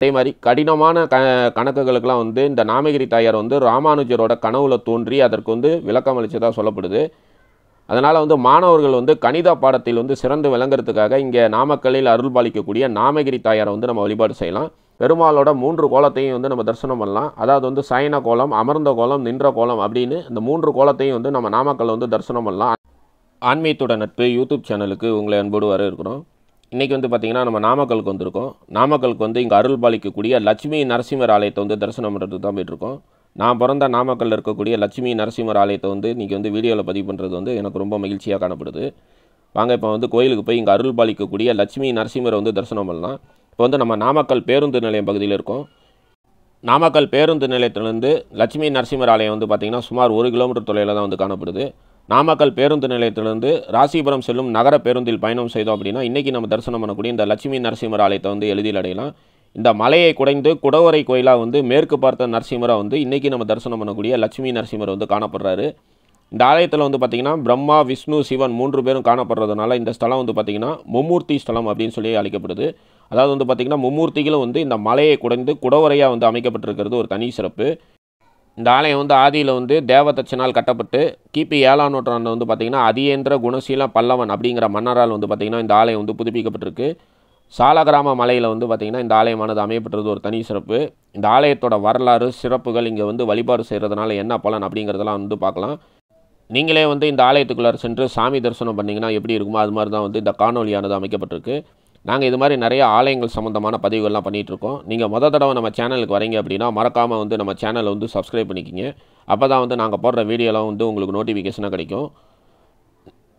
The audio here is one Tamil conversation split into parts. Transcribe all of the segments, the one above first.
அதே மாதிரி கடினமான க கணக்குகளுக்கெல்லாம் வந்து இந்த நாமகிரி தாயார் வந்து ராமானுஜரோட கனவுல தோன்றி அதற்கு வந்து விளக்கம் அளித்ததாக சொல்லப்படுது அதனால் வந்து மாணவர்கள் வந்து கணித பாடத்தில் வந்து சிறந்து விளங்குறதுக்காக இங்கே நாமக்கல்லில் அருள் பாலிக்கக்கூடிய நாமகிரி தாயாரை வந்து நம்ம வழிபாடு செய்யலாம் பெருமாளோட மூன்று கோலத்தையும் வந்து நம்ம தரிசனம் பண்ணலாம் அதாவது வந்து சயன கோலம் அமர்ந்த கோலம் நின்ற கோலம் அப்படின்னு இந்த மூன்று கோலத்தையும் வந்து நம்ம நாமக்கல்ல வந்து தரிசனம் பண்ணலாம் ஆன்மீகத்தோட நட்பு யூடியூப் சேனலுக்கு உங்களை அன்போடு வர இருக்கிறோம் இன்றைக்கி வந்து பார்த்திங்கன்னா நம்ம நாமக்கலுக்கு வந்திருக்கோம் நாமக்கலுக்கு வந்து இங்கே அருள் பாலிக்கக்கூடிய லட்சுமி நரசிம்மர் ஆலயத்தை வந்து தரிசனம் பண்ணுறதுக்கு தான் போயிட்டுருக்கோம் நான் பிறந்த நாமக்கல்லில் இருக்கக்கூடிய லட்சுமி நரசிம்மர் ஆலயத்தை வந்து இன்றைக்கி வந்து வீடியோவில் பதிவு பண்ணுறது வந்து எனக்கு ரொம்ப மகிழ்ச்சியாக காணப்படுது வாங்க இப்போ வந்து கோயிலுக்கு போய் இங்கே அருள் பாலிக்கக்கூடிய லட்சுமி நரசிம்மரை வந்து தரிசனம் பண்ணலாம் இப்போ வந்து நம்ம நாமக்கல் பேருந்து நிலையம் பகுதியில் இருக்கோம் நாமக்கல் பேருந்து நிலையத்திலேருந்து லட்சுமி நரசிம்மர் ஆலயம் வந்து பார்த்திங்கன்னா சுமார் ஒரு கிலோமீட்டர் தொலைவில் தான் வந்து காணப்படுது நாமக்கல் பேருந்து நிலையத்திலிருந்து ராசிபுரம் செல்லும் நகர பேருந்தில் பயணம் செய்தோம் அப்படின்னா இன்றைக்கி நம்ம தரிசனம் பண்ணக்கூடிய இந்த லட்சுமி நரசிம்மர் ஆலயத்தை வந்து எளிதில் அடையலாம் இந்த மலையை குடைந்து குடவரை கோயிலாக வந்து மேற்கு பார்த்த நரசிம்மரை வந்து இன்றைக்கி நம்ம தரிசனம் பண்ணக்கூடிய லட்சுமி நரசிம்மர் வந்து காணப்படுறாரு இந்த ஆலயத்தில் வந்து பார்த்திங்கன்னா பிரம்மா விஷ்ணு சிவன் மூன்று பேரும் காணப்படுறதுனால இந்த ஸ்தலம் வந்து பார்த்திங்கன்னா மும்மூர்த்தி ஸ்தலம் அப்படின்னு சொல்லி அழைக்கப்படுது அதாவது வந்து பார்த்திங்கன்னா மும்மூர்த்திகளும் வந்து இந்த மலையை குடைந்து குடவரையாக வந்து அமைக்கப்பட்டிருக்கிறது ஒரு தனி சிறப்பு இந்த ஆலயம் வந்து ஆதியில் வந்து தேவதச்சனால் கட்டப்பட்டு கிபி ஏழாம் நூற்றாண்டு வந்து பார்த்திங்கன்னா அதியேந்திர குணசீல பல்லவன் அப்படிங்கிற மன்னரால் வந்து பார்த்திங்கன்னா இந்த ஆலயம் வந்து புதுப்பிக்கப்பட்டிருக்கு சாலகிராம மலையில் வந்து பார்த்திங்கன்னா இந்த ஆலயமானது அமையப்பட்டது ஒரு தனி சிறப்பு இந்த ஆலயத்தோட வரலாறு சிறப்புகள் இங்கே வந்து வழிபாடு செய்கிறதுனால என்ன பலன் அப்படிங்கிறதெல்லாம் வந்து பார்க்கலாம் நீங்களே வந்து இந்த ஆலயத்துக்குள்ளார் சென்று சாமி தரிசனம் பண்ணிங்கன்னா எப்படி இருக்குமோ அது மாதிரி தான் வந்து இந்த காணொலியானது அமைக்கப்பட்டிருக்கு நாங்கள் இது மாதிரி நிறைய ஆலயங்கள் சம்மந்தமான பதிவுகள்லாம் பண்ணிகிட்ருக்கோம் நீங்கள் மொதல் தடவை நம்ம சேனலுக்கு வரீங்க அப்படின்னா மறக்காமல் வந்து நம்ம சேனலை வந்து சப்ஸ்கிரைப் பண்ணிக்கிங்க அப்போ தான் வந்து நாங்கள் போடுற வீடியோலாம் வந்து உங்களுக்கு நோட்டிஃபிகேஷனாக கிடைக்கும்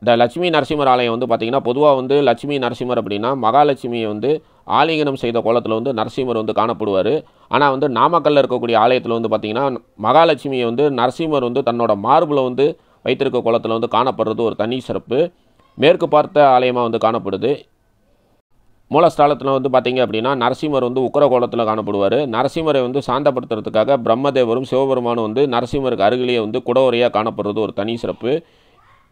இந்த லட்சுமி நரசிம்மர் ஆலயம் வந்து பார்த்திங்கன்னா பொதுவாக வந்து லட்சுமி நரசிம்மர் அப்படின்னா மகாலட்சுமியை வந்து ஆலிங்கனம் செய்த கோலத்தில் வந்து நரசிம்மர் வந்து காணப்படுவார் ஆனால் வந்து நாமக்கல்லில் இருக்கக்கூடிய ஆலயத்தில் வந்து பார்த்திங்கன்னா மகாலட்சுமியை வந்து நரசிம்மர் வந்து தன்னோட மார்பில் வந்து வைத்திருக்க கோலத்தில் வந்து காணப்படுறது ஒரு தனி சிறப்பு மேற்கு பார்த்த ஆலயமாக வந்து காணப்படுது மூலஸ்தாலத்தில் வந்து பார்த்திங்க அப்படின்னா நரசிம்மர் வந்து உக்கர கோலத்தில் காணப்படுவார் நரசிம்மரை வந்து சாந்தப்படுத்துறதுக்காக பிரம்மதேவரும் சிவபெருமானும் வந்து நரசிம்மருக்கு அருகிலேயே வந்து குடவுரையாக காணப்படுறது ஒரு தனி சிறப்பு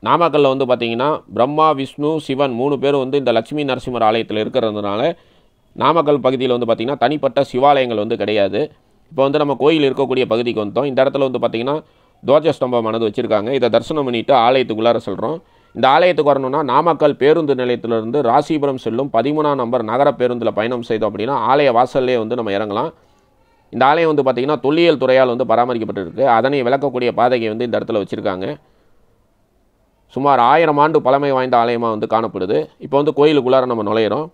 நாமக்கல்லில் வந்து பார்த்திங்கன்னா பிரம்மா விஷ்ணு சிவன் மூணு பேரும் வந்து இந்த லட்சுமி நரசிம்மர் ஆலயத்தில் இருக்கிறதுனால நாமக்கல் பகுதியில் வந்து பார்த்திங்கன்னா தனிப்பட்ட சிவாலயங்கள் வந்து கிடையாது இப்போ வந்து நம்ம கோயில் இருக்கக்கூடிய பகுதிக்கு வந்தோம் இந்த இடத்துல வந்து பார்த்திங்கன்னா மனது வச்சுருக்காங்க இதை தரிசனம் பண்ணிவிட்டு ஆலயத்துக்குள்ளார சொல்கிறோம் இந்த ஆலயத்துக்கு வரணும்னா நாமக்கல் பேருந்து நிலையத்திலிருந்து ராசிபுரம் செல்லும் பதிமூணாம் நம்பர் நகர பேருந்தில் பயணம் செய்தோம் அப்படின்னா ஆலய வாசல்லே வந்து நம்ம இறங்கலாம் இந்த ஆலயம் வந்து பார்த்திங்கன்னா தொல்லியல் துறையால் வந்து பராமரிக்கப்பட்டிருக்கு அதனை விளக்கக்கூடிய பாதகை வந்து இந்த இடத்துல வச்சுருக்காங்க சுமார் ஆயிரம் ஆண்டு பழமை வாய்ந்த ஆலயமாக வந்து காணப்படுது இப்போ வந்து கோயிலுக்குள்ளார நம்ம நுழையிறோம்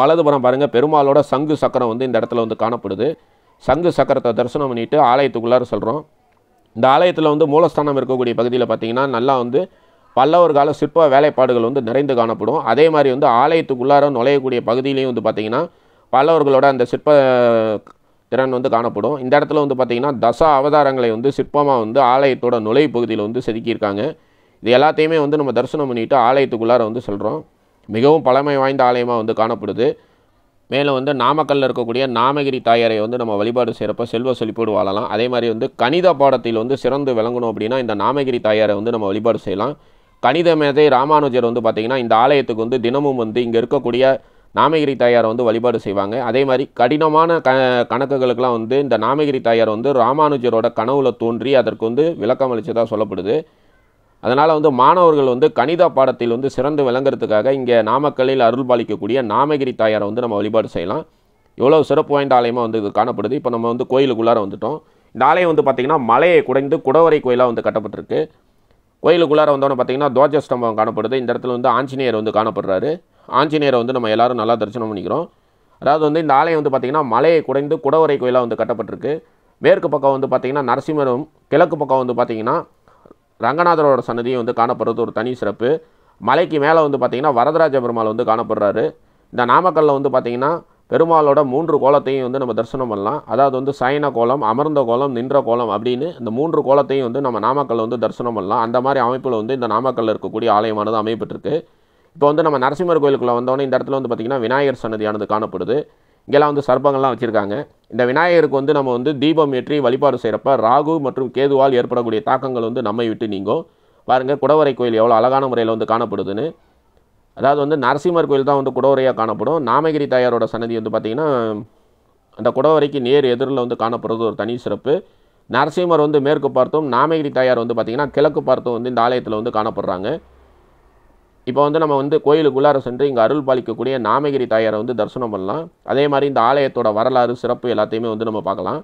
வலதுபுறம் பாருங்கள் பெருமாளோட சங்கு சக்கரம் வந்து இந்த இடத்துல வந்து காணப்படுது சங்கு சக்கரத்தை தரிசனம் பண்ணிவிட்டு ஆலயத்துக்குள்ளார சொல்கிறோம் இந்த ஆலயத்தில் வந்து மூலஸ்தானம் இருக்கக்கூடிய பகுதியில் பார்த்திங்கன்னா நல்லா வந்து பல்லவர் கால சிற்ப வேலைப்பாடுகள் வந்து நிறைந்து காணப்படும் அதே மாதிரி வந்து ஆலயத்துக்குள்ளார நுழையக்கூடிய பகுதியிலையும் வந்து பார்த்திங்கன்னா பல்லவர்களோட அந்த சிற்ப திறன் வந்து காணப்படும் இந்த இடத்துல வந்து பார்த்திங்கன்னா தசா அவதாரங்களை வந்து சிற்பமாக வந்து ஆலயத்தோட நுழைவு பகுதியில் வந்து செதுக்கியிருக்காங்க இது எல்லாத்தையுமே வந்து நம்ம தரிசனம் பண்ணிவிட்டு ஆலயத்துக்குள்ளார வந்து சொல்கிறோம் மிகவும் பழமை வாய்ந்த ஆலயமாக வந்து காணப்படுது மேலும் வந்து நாமக்கல்லில் இருக்கக்கூடிய நாமகிரி தாயாரை வந்து நம்ம வழிபாடு செய்கிறப்ப செல்வ செழிப்போடு வாழலாம் அதே மாதிரி வந்து கணித பாடத்தில் வந்து சிறந்து விளங்கணும் அப்படின்னா இந்த நாமகிரி தாயாரை வந்து நம்ம வழிபாடு செய்யலாம் கணித மேதை ராமானுஜர் வந்து பார்த்திங்கன்னா இந்த ஆலயத்துக்கு வந்து தினமும் வந்து இங்கே இருக்கக்கூடிய நாமகிரி தாயாரை வந்து வழிபாடு செய்வாங்க அதே மாதிரி கடினமான க கணக்குகளுக்கெல்லாம் வந்து இந்த நாமகிரி தாயார் வந்து ராமானுஜரோட கனவுல தோன்றி அதற்கு வந்து விளக்கம் அளித்ததாக சொல்லப்படுது அதனால் வந்து மாணவர்கள் வந்து கணித பாடத்தில் வந்து சிறந்து விளங்குறதுக்காக இங்கே நாமக்கல்லில் அருள் பாலிக்கக்கூடிய நாமகிரி தாயாரை வந்து நம்ம வழிபாடு செய்யலாம் எவ்வளோ சிறப்பு வாய்ந்த ஆலயமாக வந்து இது காணப்படுது இப்போ நம்ம வந்து கோயிலுக்குள்ளார வந்துட்டோம் இந்த ஆலயம் வந்து பார்த்திங்கன்னா மலையை குடைந்து குடவரை கோயிலாக வந்து கட்டப்பட்டிருக்கு கோயிலுக்குள்ளார வந்தோன்னு பார்த்தீங்கன்னா துவாஜ ஸ்தம்பம் காணப்படுது இந்த இடத்துல வந்து ஆஞ்சநேயர் வந்து காணப்படுறாரு ஆஞ்சநேயரை வந்து நம்ம எல்லோரும் நல்லா தரிசனம் பண்ணிக்கிறோம் அதாவது வந்து இந்த ஆலயம் வந்து பார்த்திங்கன்னா மலையை குடைந்து குடவரை கோயிலாக வந்து கட்டப்பட்டிருக்கு மேற்கு பக்கம் வந்து பார்த்திங்கன்னா நரசிம்மரும் கிழக்கு பக்கம் வந்து பார்த்திங்கன்னா ரங்கநாதரோட சன்னதியும் வந்து காணப்படுறது ஒரு தனி சிறப்பு மலைக்கு மேலே வந்து பார்த்திங்கன்னா வரதராஜ பெருமாள் வந்து காணப்படுறாரு இந்த நாமக்கல்லில் வந்து பார்த்திங்கன்னா பெருமாளோட மூன்று கோலத்தையும் வந்து நம்ம தரிசனம் பண்ணலாம் அதாவது வந்து சயன கோலம் அமர்ந்த கோலம் நின்ற கோலம் அப்படின்னு இந்த மூன்று கோலத்தையும் வந்து நம்ம நாமக்கல் வந்து தரிசனம் பண்ணலாம் அந்த மாதிரி அமைப்பில் வந்து இந்த நாமக்கல்லில் இருக்கக்கூடிய ஆலயமானது அமையப்பட்டிருக்கு இப்போ வந்து நம்ம நரசிம்மர் கோயிலுக்குள்ளே வந்தோடனே இந்த இடத்துல வந்து பார்த்திங்கன்னா விநாயகர் சன்னதியானது காணப்படுது இங்கெல்லாம் வந்து சர்ப்பங்கள்லாம் வச்சுருக்காங்க இந்த விநாயகருக்கு வந்து நம்ம வந்து தீபம் ஏற்றி வழிபாடு செய்கிறப்ப ராகு மற்றும் கேதுவால் ஏற்படக்கூடிய தாக்கங்கள் வந்து நம்மை விட்டு நீங்கும் பாருங்கள் குடவரை கோயில் எவ்வளோ அழகான முறையில் வந்து காணப்படுதுன்னு அதாவது வந்து நரசிம்மர் கோயில் தான் வந்து குடவரையாக காணப்படும் நாமகிரி தாயாரோட சன்னதி வந்து பார்த்திங்கன்னா அந்த குடவரைக்கு நேர் எதிரில் வந்து காணப்படுறது ஒரு தனி சிறப்பு நரசிம்மர் வந்து மேற்கு பார்த்தும் நாமகிரி தாயார் வந்து பார்த்திங்கன்னா கிழக்கு பார்த்தும் வந்து இந்த ஆலயத்தில் வந்து காணப்படுறாங்க இப்போ வந்து நம்ம வந்து கோயிலுக்குள்ளார சென்று இங்கே அருள் பாலிக்கக்கூடிய நாமகிரி தாயாரை வந்து தரிசனம் பண்ணலாம் அதே மாதிரி இந்த ஆலயத்தோட வரலாறு சிறப்பு எல்லாத்தையுமே வந்து நம்ம பார்க்கலாம்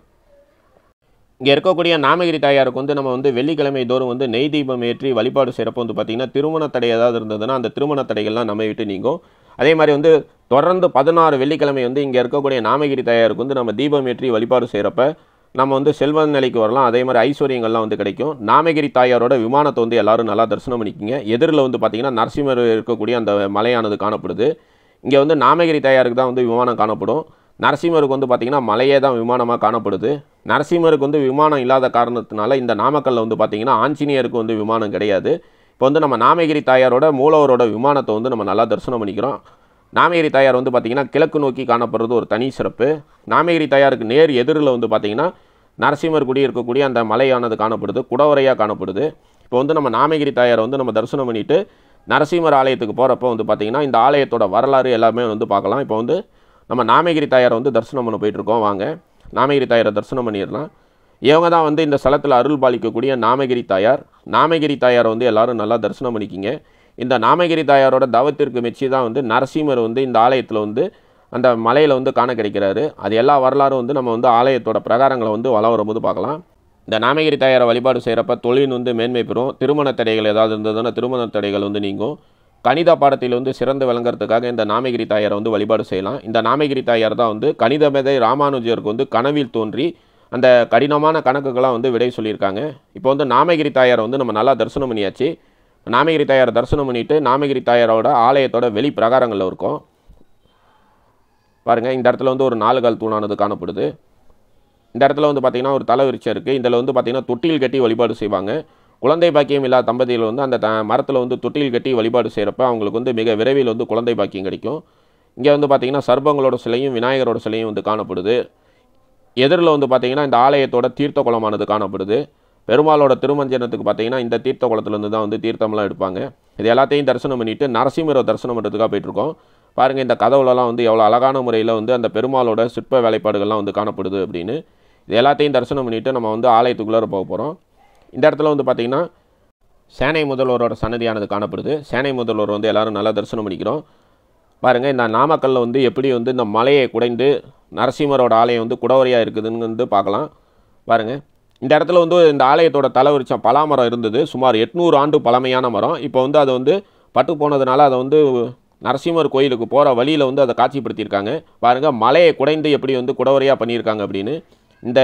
இங்கே இருக்கக்கூடிய நாமகிரி தாயாருக்கு வந்து நம்ம வந்து வெள்ளிக்கிழமை தோறும் வந்து நெய் தீபம் ஏற்றி வழிபாடு சிறப்பு வந்து பார்த்திங்கன்னா திருமண தடை ஏதாவது இருந்ததுன்னா அந்த திருமண தடைகள்லாம் நம்ம விட்டு நீங்கும் அதே மாதிரி வந்து தொடர்ந்து பதினாறு வெள்ளிக்கிழமை வந்து இங்கே இருக்கக்கூடிய நாமகிரி தாயாருக்கு வந்து நம்ம தீபம் ஏற்றி வழிபாடு செய்கிறப்ப நம்ம வந்து செல்வ நிலைக்கு வரலாம் அதே மாதிரி ஐஸ்வர்யங்கள்லாம் வந்து கிடைக்கும் நாமகிரி தாயாரோட விமானத்தை வந்து எல்லோரும் நல்லா தரிசனம் பண்ணிக்கிங்க எதிரில் வந்து பார்த்திங்கன்னா நரசிம்மர் இருக்கக்கூடிய அந்த மலையானது காணப்படுது இங்கே வந்து நாமகிரி தாயாருக்கு தான் வந்து விமானம் காணப்படும் நரசிம்மருக்கு வந்து பார்த்திங்கன்னா மலையே தான் விமானமாக காணப்படுது நரசிம்மருக்கு வந்து விமானம் இல்லாத காரணத்தினால இந்த நாமக்கல்லில் வந்து பார்த்திங்கன்னா ஆஞ்சநேயருக்கு வந்து விமானம் கிடையாது இப்போ வந்து நம்ம நாமகிரி தாயாரோட மூலவரோட விமானத்தை வந்து நம்ம நல்லா தரிசனம் பண்ணிக்கிறோம் நாமகிரி தாயார் வந்து பார்த்திங்கன்னா கிழக்கு நோக்கி காணப்படுறது ஒரு தனி சிறப்பு நாமகிரி தாயாருக்கு நேர் எதிரில் வந்து பார்த்திங்கன்னா நரசிம்மர் குடி இருக்கக்கூடிய அந்த மலையானது காணப்படுது குடவரையாக காணப்படுது இப்போ வந்து நம்ம நாமகிரி தாயாரை வந்து நம்ம தரிசனம் பண்ணிவிட்டு நரசிம்மர் ஆலயத்துக்கு போகிறப்ப வந்து பார்த்திங்கன்னா இந்த ஆலயத்தோட வரலாறு எல்லாமே வந்து பார்க்கலாம் இப்போ வந்து நம்ம நாமகிரி தாயாரை வந்து தரிசனம் பண்ண போயிட்டுருக்கோம் வாங்க நாமகிரி தாயாரை தரிசனம் பண்ணிடலாம் இவங்க தான் வந்து இந்த ஸ்தலத்தில் அருள் பாலிக்கக்கூடிய நாமகிரி தாயார் நாமகிரி தாயாரை வந்து எல்லோரும் நல்லா தரிசனம் பண்ணிக்கிங்க இந்த நாமகிரி தாயாரோட தவத்திற்கு மெச்சி தான் வந்து நரசிம்மர் வந்து இந்த ஆலயத்தில் வந்து அந்த மலையில் வந்து காண கிடைக்கிறாரு அது எல்லா வரலாறும் வந்து நம்ம வந்து ஆலயத்தோட பிரகாரங்களை வந்து வள வரும்போது பார்க்கலாம் இந்த நாமகிரி தாயாரை வழிபாடு செய்கிறப்ப தொழில் வந்து மேன்மை பெறும் திருமண தடைகள் ஏதாவது இருந்ததுன்னா திருமண தடைகள் வந்து நீங்கும் கணித பாடத்தில் வந்து சிறந்து விளங்குறதுக்காக இந்த நாமகிரி தாயாரை வந்து வழிபாடு செய்யலாம் இந்த நாமகிரி தாயார் தான் வந்து கணித மேதை ராமானுஜருக்கு வந்து கனவில் தோன்றி அந்த கடினமான கணக்குகளாக வந்து விடை சொல்லியிருக்காங்க இப்போ வந்து நாமகிரி தாயாரை வந்து நம்ம நல்லா தரிசனம் பண்ணியாச்சு நாமகிரி தாயாரை தரிசனம் பண்ணிவிட்டு நாமகிரி தாயாரோட ஆலயத்தோட வெளி பிரகாரங்களில் இருக்கும் பாருங்கள் இந்த இடத்துல வந்து ஒரு நாலு கால் தூணானது காணப்படுது இந்த இடத்துல வந்து பார்த்திங்கன்னா ஒரு தலை விரிச்சம் இருக்குது இதில் வந்து பார்த்திங்கன்னா தொட்டியில் கட்டி வழிபாடு செய்வாங்க குழந்தை பாக்கியம் இல்லாத தம்பதியில் வந்து அந்த த மரத்தில் வந்து தொட்டில் கட்டி வழிபாடு செய்கிறப்ப அவங்களுக்கு வந்து மிக விரைவில் வந்து குழந்தை பாக்கியம் கிடைக்கும் இங்கே வந்து பார்த்திங்கன்னா சர்பங்களோட சிலையும் விநாயகரோட சிலையும் வந்து காணப்படுது எதிரில் வந்து பார்த்திங்கன்னா இந்த ஆலயத்தோட தீர்த்த குளமானது காணப்படுது பெருமாளோட திருமஞ்சனத்துக்கு பார்த்தீங்கன்னா இந்த தீர்த்த குளத்துலேருந்து தான் வந்து தீர்த்தம்லாம் எடுப்பாங்க இது எல்லாத்தையும் தரிசனம் பண்ணிவிட்டு நரசிம்மரை தரிசனம் பண்ணுறதுக்காக போயிட்டுருக்கோம் பாருங்கள் இந்த கதவுலலாம் வந்து எவ்வளோ அழகான முறையில் வந்து அந்த பெருமாளோட சிற்ப வேலைப்பாடுகள்லாம் வந்து காணப்படுது அப்படின்னு இது எல்லாத்தையும் தரிசனம் பண்ணிவிட்டு நம்ம வந்து ஆலயத்துக்குள்ளே போக போகிறோம் இந்த இடத்துல வந்து பார்த்திங்கன்னா சேனை முதல்வரோட சன்னதியானது காணப்படுது சேனை முதல்வர் வந்து எல்லோரும் நல்லா தரிசனம் பண்ணிக்கிறோம் பாருங்கள் இந்த நாமக்கல்லில் வந்து எப்படி வந்து இந்த மலையை குடைந்து நரசிம்மரோட ஆலயம் வந்து குடவரியாக இருக்குதுன்னு வந்து பார்க்கலாம் பாருங்கள் இந்த இடத்துல வந்து இந்த ஆலயத்தோட தலைவரிச்சம் பலாமரம் இருந்தது சுமார் எட்நூறு ஆண்டு பழமையான மரம் இப்போ வந்து அதை வந்து பட்டு போனதுனால அதை வந்து நரசிம்மர் கோயிலுக்கு போகிற வழியில் வந்து அதை காட்சிப்படுத்தியிருக்காங்க பாருங்கள் மலையை குடைந்து எப்படி வந்து குடவரையாக பண்ணியிருக்காங்க அப்படின்னு இந்த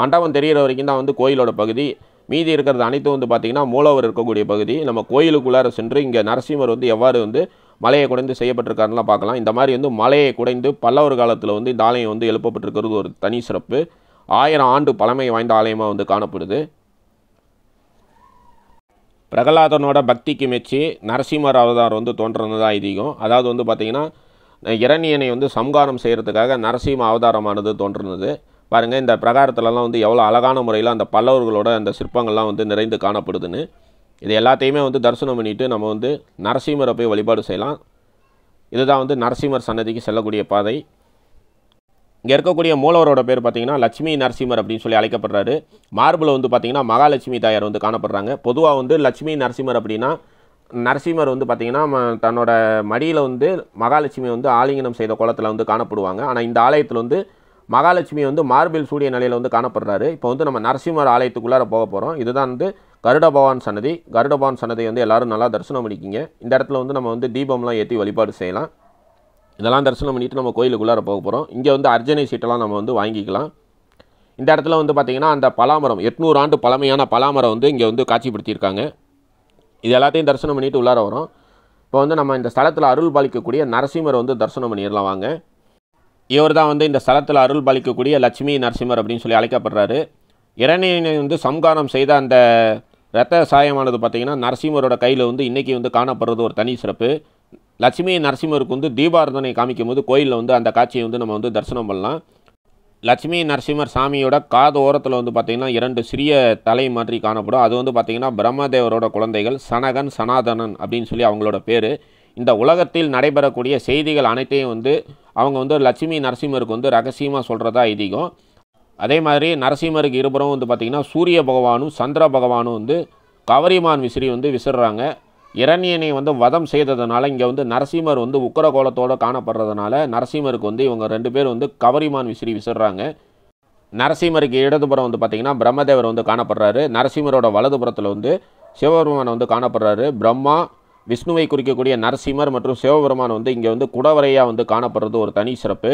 மண்டபம் தெரிகிற வரைக்கும் தான் வந்து கோயிலோட பகுதி மீதி இருக்கிறது அனைத்தும் வந்து பார்த்திங்கன்னா மூலவர் இருக்கக்கூடிய பகுதி நம்ம கோயிலுக்குள்ளார சென்று இங்கே நரசிம்மர் வந்து எவ்வாறு வந்து மலையை குடைந்து செய்யப்பட்டிருக்காருலாம் பார்க்கலாம் இந்த மாதிரி வந்து மலையை குடைந்து பல்லவர் காலத்தில் வந்து இந்த ஆலயம் வந்து எழுப்பப்பட்டிருக்கிறது ஒரு தனி சிறப்பு ஆயிரம் ஆண்டு பழமை வாய்ந்த ஆலயமாக வந்து காணப்படுது பிரகலாதனோட பக்திக்கு மெச்சி நரசிம்மர் அவதார் வந்து தோன்றுறது தான் இதிகம் அதாவது வந்து பார்த்திங்கன்னா இரணியனை வந்து சம்காரம் செய்கிறதுக்காக நரசிம்ம அவதாரமானது தோன்றுனது பாருங்கள் இந்த பிரகாரத்திலலாம் வந்து எவ்வளோ அழகான முறையில் அந்த பல்லவர்களோட அந்த சிற்பங்கள்லாம் வந்து நிறைந்து காணப்படுதுன்னு இது எல்லாத்தையுமே வந்து தரிசனம் பண்ணிவிட்டு நம்ம வந்து நரசிம்மரை போய் வழிபாடு செய்யலாம் இதுதான் வந்து நரசிம்மர் சன்னதிக்கு செல்லக்கூடிய பாதை இங்கே இருக்கக்கூடிய மூலவரோட பேர் பார்த்திங்கன்னா லட்சுமி நரசிம்மர் அப்படின்னு சொல்லி அழைக்கப்படுறாரு மார்பில் வந்து பார்த்திங்கன்னா மகாலட்சுமி தாயார் வந்து காணப்படுறாங்க பொதுவாக வந்து லட்சுமி நரசிம்மர் அப்படின்னா நரசிம்மர் வந்து பார்த்திங்கன்னா தன்னோட மடியில் வந்து மகாலட்சுமி வந்து ஆலிங்கனம் செய்த குளத்தில் வந்து காணப்படுவாங்க ஆனால் இந்த ஆலயத்தில் வந்து மகாலட்சுமி வந்து மார்பில் சூடிய நிலையில் வந்து காணப்படுறாரு இப்போ வந்து நம்ம நரசிம்மர் ஆலயத்துக்குள்ளார போக போகிறோம் இதுதான் வந்து கருட பவான் சன்னதி கருட பவான் சன்னதி வந்து எல்லோரும் நல்லா தரிசனம் பண்ணிக்கிங்க இந்த இடத்துல வந்து நம்ம வந்து தீபம்லாம் ஏற்றி வழிபாடு செய்யலாம் இதெல்லாம் தரிசனம் பண்ணிவிட்டு நம்ம கோயிலுக்குள்ளார போக போகிறோம் இங்கே வந்து அர்ஜனை சீட்டெல்லாம் நம்ம வந்து வாங்கிக்கலாம் இந்த இடத்துல வந்து பார்த்திங்கன்னா அந்த பலாமரம் எட்நூறு ஆண்டு பழமையான பலாமரம் வந்து இங்கே வந்து காட்சிப்படுத்தியிருக்காங்க இது எல்லாத்தையும் தரிசனம் பண்ணிவிட்டு உள்ளார வரோம் இப்போ வந்து நம்ம இந்த ஸ்தலத்தில் அருள் பாலிக்கக்கூடிய நரசிம்மர் வந்து தரிசனம் பண்ணிடலாம் வாங்க இவர் தான் வந்து இந்த ஸ்தலத்தில் அருள் பாலிக்கக்கூடிய லட்சுமி நரசிம்மர் அப்படின்னு சொல்லி அழைக்கப்படுறாரு இரணியனை வந்து சம்காரம் செய்த அந்த ரத்த சாயமானது பார்த்திங்கன்னா நரசிம்மரோட கையில் வந்து இன்றைக்கி வந்து காணப்படுறது ஒரு தனி சிறப்பு லட்சுமி நரசிம்மருக்கு வந்து தீபாரதனை காமிக்கும் போது கோயிலில் வந்து அந்த காட்சியை வந்து நம்ம வந்து தரிசனம் பண்ணலாம் லட்சுமி நரசிம்மர் சாமியோட காது ஓரத்தில் வந்து பார்த்திங்கன்னா இரண்டு சிறிய தலை மாதிரி காணப்படும் அது வந்து பார்த்திங்கன்னா பிரம்மதேவரோட குழந்தைகள் சனகன் சனாதனன் அப்படின்னு சொல்லி அவங்களோட பேர் இந்த உலகத்தில் நடைபெறக்கூடிய செய்திகள் அனைத்தையும் வந்து அவங்க வந்து லட்சுமி நரசிம்மருக்கு வந்து ரகசியமாக சொல்கிறதா ஐதீகம் அதே மாதிரி நரசிம்மருக்கு இருபுறம் வந்து பார்த்திங்கன்னா சூரிய பகவானும் சந்திர பகவானும் வந்து கவரிமான் விசிறி வந்து விசிறாங்க இரணியனை வந்து வதம் செய்ததுனால இங்கே வந்து நரசிம்மர் வந்து உக்கர கோலத்தோடு காணப்படுறதுனால நரசிம்மருக்கு வந்து இவங்க ரெண்டு பேர் வந்து கவரிமான் விசிறி விசிறாங்க நரசிம்மருக்கு இடதுபுறம் வந்து பார்த்திங்கன்னா பிரம்மதேவர் வந்து காணப்படுறாரு நரசிம்மரோட வலதுபுறத்தில் வந்து சிவபெருமான் வந்து காணப்படுறாரு பிரம்மா விஷ்ணுவை குறிக்கக்கூடிய நரசிம்மர் மற்றும் சிவபெருமான் வந்து இங்கே வந்து குடவரையாக வந்து காணப்படுறது ஒரு தனி சிறப்பு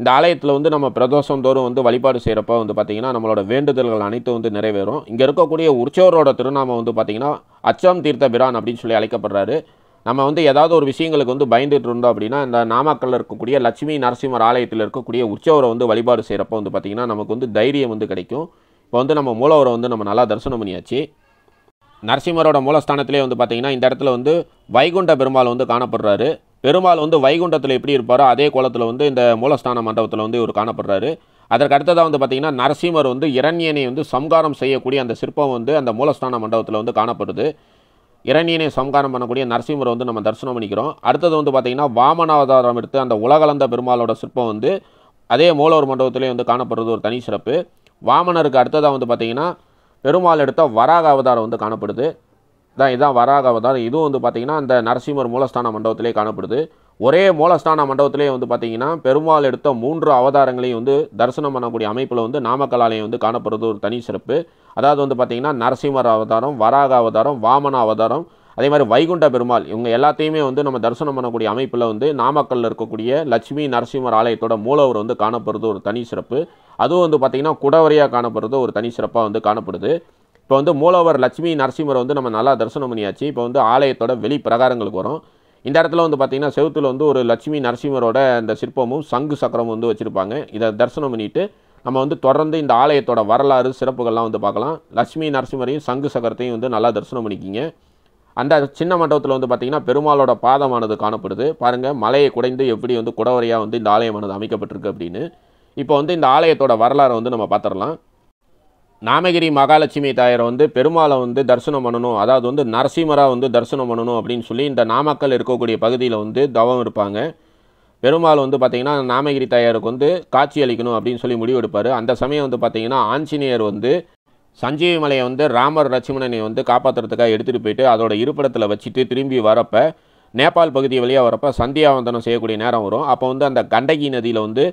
இந்த ஆலயத்தில் வந்து நம்ம பிரதோஷம் தோறும் வந்து வழிபாடு செய்கிறப்ப வந்து பார்த்திங்கன்னா நம்மளோட வேண்டுதல்கள் அனைத்தும் வந்து நிறைவேறும் இங்கே இருக்கக்கூடிய உற்சவரோட திருநாமம் வந்து பார்த்திங்கன்னா அச்சம் தீர்த்த பிரான் அப்படின்னு சொல்லி அழைக்கப்படுறாரு நம்ம வந்து ஏதாவது ஒரு விஷயங்களுக்கு வந்து பயந்துட்டு இருந்தோம் அப்படின்னா இந்த நாமக்கல்லில் இருக்கக்கூடிய லட்சுமி நரசிம்மர் ஆலயத்தில் இருக்கக்கூடிய உற்சவரை வந்து வழிபாடு செய்கிறப்ப வந்து பார்த்திங்கன்னா நமக்கு வந்து தைரியம் வந்து கிடைக்கும் இப்போ வந்து நம்ம மூலவரை வந்து நம்ம நல்லா தரிசனம் பண்ணியாச்சு நரசிம்மரோட மூலஸ்தானத்திலே வந்து பார்த்திங்கன்னா இந்த இடத்துல வந்து வைகுண்ட பெருமாள் வந்து காணப்படுறாரு பெருமாள் வந்து வைகுண்டத்தில் எப்படி இருப்பாரோ அதே கோலத்தில் வந்து இந்த மூலஸ்தான மண்டபத்தில் வந்து இவர் காணப்படுறாரு அதற்கு அடுத்ததாக வந்து பார்த்திங்கன்னா நரசிம்மர் வந்து இரண்யனை வந்து சம்காரம் செய்யக்கூடிய அந்த சிற்பம் வந்து அந்த மூலஸ்தான மண்டபத்தில் வந்து காணப்படுது இரண்யனை சம்காரம் பண்ணக்கூடிய நரசிம்மரை வந்து நம்ம தரிசனம் பண்ணிக்கிறோம் அடுத்தது வந்து பார்த்திங்கன்னா வாமனாவதாரம் எடுத்து அந்த உலகலந்த பெருமாளோட சிற்பம் வந்து அதே மூலவர் மண்டபத்திலே வந்து காணப்படுறது ஒரு தனி சிறப்பு வாமனருக்கு அடுத்ததாக வந்து பார்த்திங்கன்னா பெருமாள் எடுத்த வராக அவதாரம் வந்து காணப்படுது தான் இதுதான் வராக அவதாரம் இதுவும் வந்து பார்த்திங்கன்னா அந்த நரசிம்மர் மூலஸ்தான மண்டபத்திலே காணப்படுது ஒரே மூலஸ்தான மண்டபத்திலே வந்து பார்த்திங்கன்னா பெருமாள் எடுத்த மூன்று அவதாரங்களையும் வந்து தரிசனம் பண்ணக்கூடிய அமைப்பில் வந்து நாமக்கல் ஆலயம் வந்து காணப்படுறது ஒரு தனி சிறப்பு அதாவது வந்து பார்த்திங்கன்னா நரசிம்மர் அவதாரம் வராக அவதாரம் வாமன அவதாரம் அதே மாதிரி வைகுண்ட பெருமாள் இவங்க எல்லாத்தையுமே வந்து நம்ம தரிசனம் பண்ணக்கூடிய அமைப்பில் வந்து நாமக்கல்லில் இருக்கக்கூடிய லட்சுமி நரசிம்மர் ஆலயத்தோட மூலவர் வந்து காணப்படுறது ஒரு தனி சிறப்பு அதுவும் வந்து பார்த்திங்கன்னா குடவரையாக காணப்படுறது ஒரு தனி சிறப்பாக வந்து காணப்படுது இப்போ வந்து மூலவர் லட்சுமி நரசிம்மரை வந்து நம்ம நல்லா தரிசனம் பண்ணியாச்சு இப்போ வந்து ஆலயத்தோட வெளி பிரகாரங்களுக்கு வரும் இந்த இடத்துல வந்து பார்த்திங்கன்னா செவத்தில் வந்து ஒரு லட்சுமி நரசிம்மரோட அந்த சிற்பமும் சங்கு சக்கரமும் வந்து வச்சுருப்பாங்க இதை தரிசனம் பண்ணிவிட்டு நம்ம வந்து தொடர்ந்து இந்த ஆலயத்தோட வரலாறு சிறப்புகள்லாம் வந்து பார்க்கலாம் லட்சுமி நரசிம்மரையும் சங்கு சக்கரத்தையும் வந்து நல்லா தரிசனம் பண்ணிக்கிங்க அந்த சின்ன மண்டபத்தில் வந்து பார்த்திங்கன்னா பெருமாளோட பாதமானது காணப்படுது பாருங்கள் மலையை குடைந்து எப்படி வந்து குடவரையாக வந்து இந்த ஆலயமானது அமைக்கப்பட்டிருக்கு அப்படின்னு இப்போ வந்து இந்த ஆலயத்தோட வரலாறை வந்து நம்ம பார்த்துடலாம் நாமகிரி மகாலட்சுமி தாயரை வந்து பெருமாளை வந்து தரிசனம் பண்ணணும் அதாவது வந்து நரசிம்மராக வந்து தரிசனம் பண்ணணும் அப்படின்னு சொல்லி இந்த நாமக்கல் இருக்கக்கூடிய பகுதியில் வந்து தவம் இருப்பாங்க பெருமாள் வந்து பார்த்திங்கன்னா நாமகிரி தாயாருக்கு வந்து காட்சி அளிக்கணும் அப்படின்னு சொல்லி முடிவெடுப்பார் அந்த சமயம் வந்து பார்த்திங்கன்னா ஆஞ்சநேயர் வந்து சஞ்சீவி மலையை வந்து ராமர் லட்சுமணனை வந்து காப்பாற்றுறதுக்காக எடுத்துகிட்டு போயிட்டு அதோட இருப்பிடத்தில் வச்சுட்டு திரும்பி வரப்போ நேபாள் பகுதி வழியாக வரப்போ சந்தியாவந்தனம் செய்யக்கூடிய நேரம் வரும் அப்போ வந்து அந்த கண்டகி நதியில் வந்து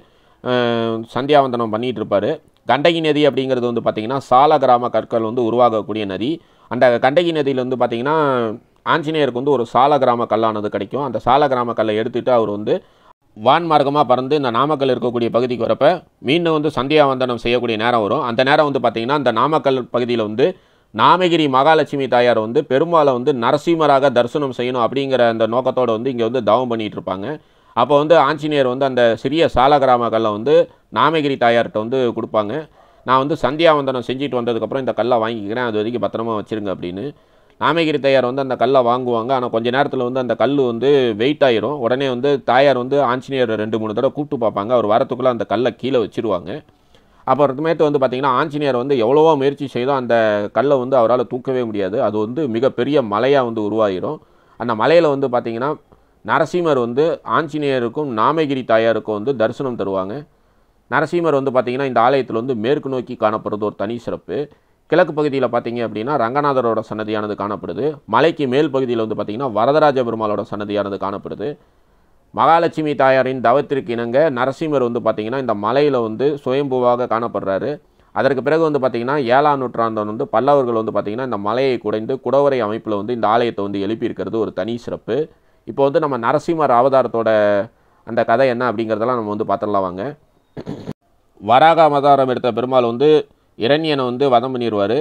சந்தியாவந்தனம் பண்ணிகிட்டு இருப்பார் கண்டகி நதி அப்படிங்கிறது வந்து பார்த்திங்கன்னா சால கிராம கற்கள் வந்து உருவாகக்கூடிய நதி அந்த கண்டகி நதியில் வந்து பார்த்திங்கன்னா ஆஞ்சநேயருக்கு வந்து ஒரு சால கிராம கல்லானது கிடைக்கும் அந்த சால கிராம கல்லை எடுத்துகிட்டு அவர் வந்து வான்மார்க்கமாக பறந்து இந்த நாமக்கல் இருக்கக்கூடிய பகுதிக்கு வரப்போ மீண்டும் வந்து சந்தியாவந்தனம் செய்யக்கூடிய நேரம் வரும் அந்த நேரம் வந்து பார்த்திங்கன்னா அந்த நாமக்கல் பகுதியில் வந்து நாமகிரி மகாலட்சுமி தாயார் வந்து பெரும்பாலும் வந்து நரசிம்மராக தரிசனம் செய்யணும் அப்படிங்கிற அந்த நோக்கத்தோடு வந்து இங்கே வந்து தவம் பண்ணிகிட்டு இருப்பாங்க அப்போ வந்து ஆஞ்சநேயர் வந்து அந்த சிறிய சால கிராமக்கல்லை வந்து நாமகிரி தாயார்கிட்ட வந்து கொடுப்பாங்க நான் வந்து சந்தியாவந்தனம் செஞ்சுட்டு வந்ததுக்கப்புறம் இந்த கல்லை வாங்கிக்கிறேன் அது வரைக்கும் பத்திரமா வச்சுருங்க அப்படின்னு நாமகிரி தாயார் வந்து அந்த கல்லை வாங்குவாங்க ஆனால் கொஞ்ச நேரத்தில் வந்து அந்த கல் வந்து வெயிட் ஆயிரும் உடனே வந்து தாயார் வந்து ஆஞ்சநேயர் ரெண்டு மூணு தடவை கூப்பிட்டு பார்ப்பாங்க அவர் வரத்துக்குள்ளே அந்த கல்லை கீழே வச்சுருவாங்க அப்புறமேட்டு வந்து பார்த்திங்கன்னா ஆஞ்சநேயர் வந்து எவ்வளவோ முயற்சி செய்தோம் அந்த கல்லை வந்து அவரால் தூக்கவே முடியாது அது வந்து மிகப்பெரிய மலையாக வந்து உருவாகிடும் அந்த மலையில் வந்து பார்த்திங்கன்னா நரசிம்மர் வந்து ஆஞ்சநேயருக்கும் நாமகிரி தாயாருக்கும் வந்து தரிசனம் தருவாங்க நரசிம்மர் வந்து பார்த்திங்கன்னா இந்த ஆலயத்தில் வந்து மேற்கு நோக்கி காணப்படுறது ஒரு தனி சிறப்பு கிழக்கு பகுதியில் பார்த்திங்க அப்படின்னா ரங்கநாதரோட சன்னதியானது காணப்படுது மலைக்கு மேல் பகுதியில் வந்து பார்த்திங்கன்னா வரதராஜ பெருமாளோட சன்னதியானது காணப்படுது மகாலட்சுமி தாயாரின் தவத்திற்கு இணங்க நரசிம்மர் வந்து பார்த்திங்கன்னா இந்த மலையில் வந்து சுயம்புவாக காணப்படுறாரு அதற்கு பிறகு வந்து பார்த்திங்கன்னா ஏழாம் நூற்றாண்டு வந்து பல்லவர்கள் வந்து பார்த்திங்கன்னா இந்த மலையை குடைந்து குடவரை அமைப்பில் வந்து இந்த ஆலயத்தை வந்து எழுப்பியிருக்கிறது ஒரு தனி சிறப்பு இப்போ வந்து நம்ம நரசிம்மர் அவதாரத்தோட அந்த கதை என்ன அப்படிங்கிறதெல்லாம் நம்ம வந்து பார்த்துடலாம் வாங்க வராக அவதாரம் எடுத்த பெருமாள் வந்து இரண்யனை வந்து வதம் பண்ணிடுவார்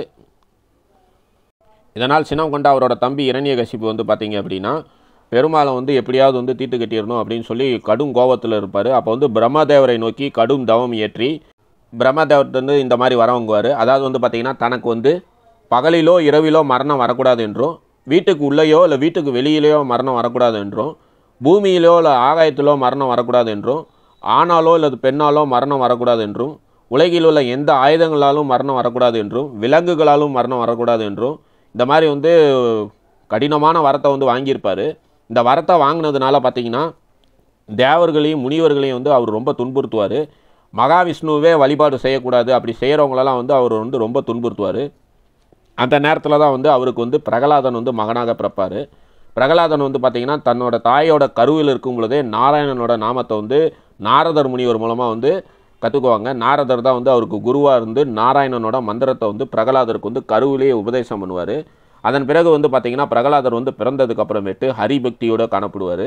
இதனால் சினம் கொண்ட அவரோட தம்பி இரண்ய கசிப்பு வந்து பார்த்தீங்க அப்படின்னா பெருமாளை வந்து எப்படியாவது வந்து தீட்டு கட்டிடணும் அப்படின்னு சொல்லி கடும் கோபத்தில் இருப்பார் அப்போ வந்து பிரம்மதேவரை நோக்கி கடும் தவம் ஏற்றி பிரம்மதேவர்கிட்ட இந்த மாதிரி வரவங்குவார் அதாவது வந்து பார்த்திங்கன்னா தனக்கு வந்து பகலிலோ இரவிலோ மரணம் வரக்கூடாது என்றும் வீட்டுக்கு உள்ளேயோ இல்லை வீட்டுக்கு வெளியிலேயோ மரணம் வரக்கூடாது என்றும் பூமியிலோ இல்லை ஆகாயத்திலோ மரணம் வரக்கூடாது என்றும் ஆணாலோ இல்லை பெண்ணாலோ மரணம் வரக்கூடாது என்றும் உலகில் உள்ள எந்த ஆயுதங்களாலும் மரணம் வரக்கூடாது என்றும் விலங்குகளாலும் மரணம் வரக்கூடாது என்றும் இந்த மாதிரி வந்து கடினமான வரத்தை வந்து வாங்கியிருப்பார் இந்த வரத்தை வாங்கினதுனால பார்த்திங்கன்னா தேவர்களையும் முனிவர்களையும் வந்து அவர் ரொம்ப துன்புறுத்துவார் மகாவிஷ்ணுவே வழிபாடு செய்யக்கூடாது அப்படி செய்கிறவங்களெல்லாம் வந்து அவர் வந்து ரொம்ப துன்புறுத்துவார் அந்த நேரத்தில் தான் வந்து அவருக்கு வந்து பிரகலாதன் வந்து மகனாக பிறப்பார் பிரகலாதன் வந்து பார்த்திங்கன்னா தன்னோட தாயோட கருவில் இருக்கும் பொழுதே நாராயணனோட நாமத்தை வந்து நாரதர் முனிவர் மூலமாக வந்து கற்றுக்குவாங்க நாரதர் தான் வந்து அவருக்கு குருவாக இருந்து நாராயணனோட மந்திரத்தை வந்து பிரகலாதருக்கு வந்து கருவிலேயே உபதேசம் பண்ணுவார் அதன் பிறகு வந்து பார்த்திங்கன்னா பிரகலாதர் வந்து பிறந்ததுக்கு அப்புறமேட்டு ஹரிபக்தியோடு காணப்படுவார்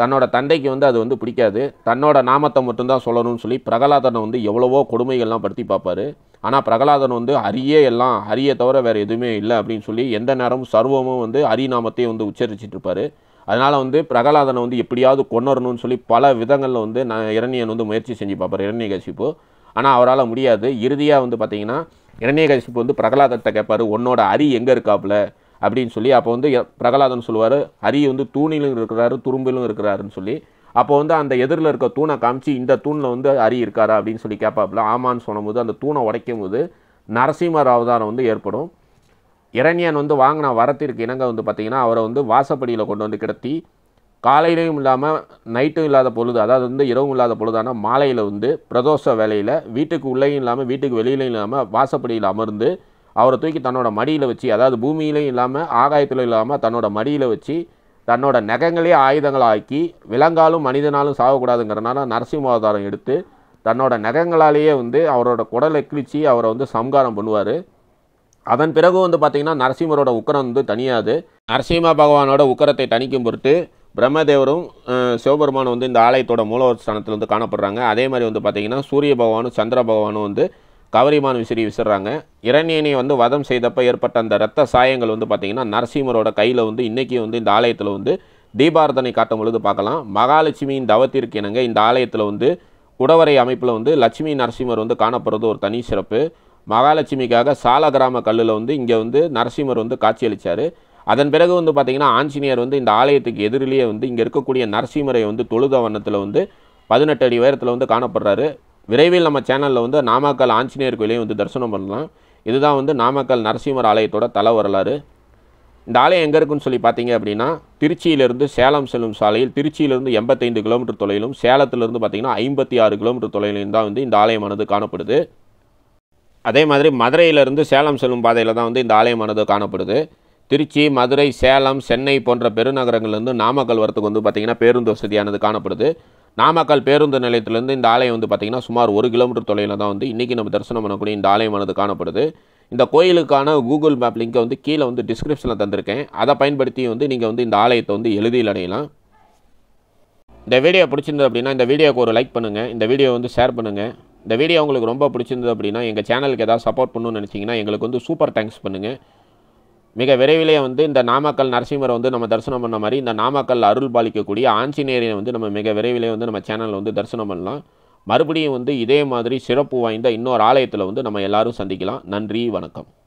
தன்னோட தந்தைக்கு வந்து அது வந்து பிடிக்காது தன்னோட நாமத்தை மட்டும்தான் சொல்லணும்னு சொல்லி பிரகலாதனை வந்து எவ்வளவோ கொடுமைகள்லாம் படுத்தி பார்ப்பாரு ஆனால் பிரகலாதன் வந்து அரியே எல்லாம் அரிய தவிர வேறு எதுவுமே இல்லை அப்படின்னு சொல்லி எந்த நேரமும் சர்வமும் வந்து ஹரிநாமத்தையே வந்து உச்சரிச்சிட்டு இருப்பாரு அதனால் வந்து பிரகலாதனை வந்து எப்படியாவது கொண்டுறணும்னு சொல்லி பல விதங்களில் வந்து நான் இரணியன் வந்து முயற்சி செஞ்சு பார்ப்பார் இரணிய கசிப்பு ஆனால் அவரால் முடியாது இறுதியாக வந்து பார்த்திங்கன்னா இரணிய கசிப்பு வந்து பிரகலாதத்தை கேட்பார் உன்னோட அரி எங்கே இருக்காப்புல அப்படின்னு சொல்லி அப்போ வந்து பிரகலாதன் சொல்லுவார் ஹரி வந்து தூணிலும் இருக்கிறாரு துரும்பிலும் இருக்கிறாருன்னு சொல்லி அப்போ வந்து அந்த எதிரில் இருக்க தூணை காமிச்சு இந்த தூணில் வந்து அரி இருக்காரா அப்படின்னு சொல்லி கேட்பாப்புல ஆமான்னு சொல்லும்போது அந்த தூணை உடைக்கும் போது நரசிம்மர் அவதாரம் வந்து ஏற்படும் இரணியன் வந்து வாங்கின வரத்திற்கு இணங்க வந்து பார்த்திங்கன்னா அவரை வந்து வாசப்படியில் கொண்டு வந்து கிடத்தி காலையிலையும் இல்லாமல் நைட்டும் இல்லாத பொழுது அதாவது வந்து இரவும் இல்லாத பொழுதான மாலையில் வந்து பிரதோஷ வேலையில் வீட்டுக்கு உள்ளேயும் இல்லாமல் வீட்டுக்கு வெளியிலையும் இல்லாமல் வாசப்படியில் அமர்ந்து அவரை தூக்கி தன்னோட மடியில் வச்சு அதாவது பூமியிலையும் இல்லாமல் ஆகாயத்திலும் இல்லாமல் தன்னோட மடியில் வச்சு தன்னோட நகங்களே ஆயுதங்களாக்கி விலங்காலும் மனிதனாலும் சாகக்கூடாதுங்கிறனால நரசிம்மாவதாரம் எடுத்து தன்னோட நகங்களாலேயே வந்து அவரோட குடலை கிழிச்சு அவரை வந்து சம்காரம் பண்ணுவார் அதன் பிறகு வந்து பார்த்திங்கன்னா நரசிம்மரோட உக்கரம் வந்து தனியாது நரசிம்ம பகவானோட உக்கரத்தை தணிக்கும் பொருட்டு பிரம்மதேவரும் சிவபெருமானும் வந்து இந்த ஆலயத்தோட மூலவர் ஸ்தானத்தில் வந்து காணப்படுறாங்க அதே மாதிரி வந்து பார்த்திங்கன்னா சூரிய பகவானும் சந்திர பகவானும் வந்து கவரிமான் விசிறி விசிறாங்க இரணியனை வந்து வதம் செய்தப்போ ஏற்பட்ட அந்த இரத்த சாயங்கள் வந்து பார்த்திங்கன்னா நரசிம்மரோட கையில் வந்து இன்றைக்கி வந்து இந்த ஆலயத்தில் வந்து தீபாரதனை காட்டும் பொழுது பார்க்கலாம் மகாலட்சுமியின் தவத்திற்கு இணங்க இந்த ஆலயத்தில் வந்து குடவரை அமைப்பில் வந்து லட்சுமி நரசிம்மர் வந்து காணப்படுறது ஒரு தனி சிறப்பு மகாலட்சுமிக்காக சால கிராம கல்லில் வந்து இங்கே வந்து நரசிம்மர் வந்து காட்சியளித்தார் அதன் பிறகு வந்து பார்த்திங்கன்னா ஆஞ்சநேயர் வந்து இந்த ஆலயத்துக்கு எதிரிலேயே வந்து இங்கே இருக்கக்கூடிய நரசிம்மரை வந்து தொழுத வண்ணத்தில் வந்து பதினெட்டு அடி உயரத்தில் வந்து காணப்படுறாரு விரைவில் நம்ம சேனலில் வந்து நாமக்கல் ஆஞ்சநேயர் கோயிலையும் வந்து தரிசனம் பண்ணலாம் இதுதான் வந்து நாமக்கல் நரசிம்மர் ஆலயத்தோட தலை வரலாறு இந்த ஆலயம் எங்கே இருக்குன்னு சொல்லி பார்த்தீங்க அப்படின்னா திருச்சியிலிருந்து சேலம் செல்லும் சாலையில் திருச்சியிலிருந்து எண்பத்தைந்து கிலோமீட்டர் தொலைவிலும் சேலத்திலிருந்து பார்த்திங்கன்னா ஐம்பத்தி ஆறு கிலோமீட்டர் தொலைவிலும் தான் வந்து இந்த ஆலயமானது காணப்படுது அதே மாதிரி மதுரையிலிருந்து சேலம் செல்லும் பாதையில் தான் வந்து இந்த ஆலயமானது காணப்படுது திருச்சி மதுரை சேலம் சென்னை போன்ற பெருநகரங்கள்லேருந்து நாமக்கல் வரத்துக்கு வந்து பார்த்திங்கன்னா பேருந்து வசதியானது காணப்படுது நாமக்கல் பேருந்து நிலையத்திலேருந்து இந்த ஆலயம் வந்து பார்த்திங்கன்னா சுமார் ஒரு கிலோமீட்டர் தொலைவில் தான் வந்து இன்றைக்கி நம்ம தரிசனம் பண்ணக்கூடிய இந்த ஆலயமானது காணப்படுது இந்த கோயிலுக்கான கூகுள் மேப் லிங்கை வந்து கீழே வந்து டிஸ்கிரிப்ஷனில் தந்திருக்கேன் அதை பயன்படுத்தி வந்து நீங்கள் வந்து இந்த ஆலயத்தை வந்து எளிதில் அடையலாம் இந்த வீடியோ பிடிச்சிருந்தது அப்படின்னா இந்த வீடியோக்கு ஒரு லைக் பண்ணுங்கள் இந்த வீடியோ வந்து ஷேர் பண்ணுங்கள் இந்த வீடியோ உங்களுக்கு ரொம்ப பிடிச்சிருந்தது அப்படின்னா எங்கள் சேனலுக்கு ஏதாவது சப்போர்ட் பண்ணணும்னு நினச்சிங்கன்னா எங்களுக்கு வந்து சூப்பர் தேங்க்ஸ் பண்ணுங்கள் மிக விரைவிலே வந்து இந்த நாமக்கல் நரசிம்மரை வந்து நம்ம தரிசனம் பண்ண மாதிரி இந்த நாமக்கல் அருள் பாலிக்கக்கூடிய ஆஞ்சநேயரை வந்து நம்ம மிக விரைவிலே வந்து நம்ம சேனலில் வந்து தரிசனம் பண்ணலாம் மறுபடியும் வந்து இதே மாதிரி சிறப்பு வாய்ந்த இன்னொரு ஆலயத்தில் வந்து நம்ம எல்லாரும் சந்திக்கலாம் நன்றி வணக்கம்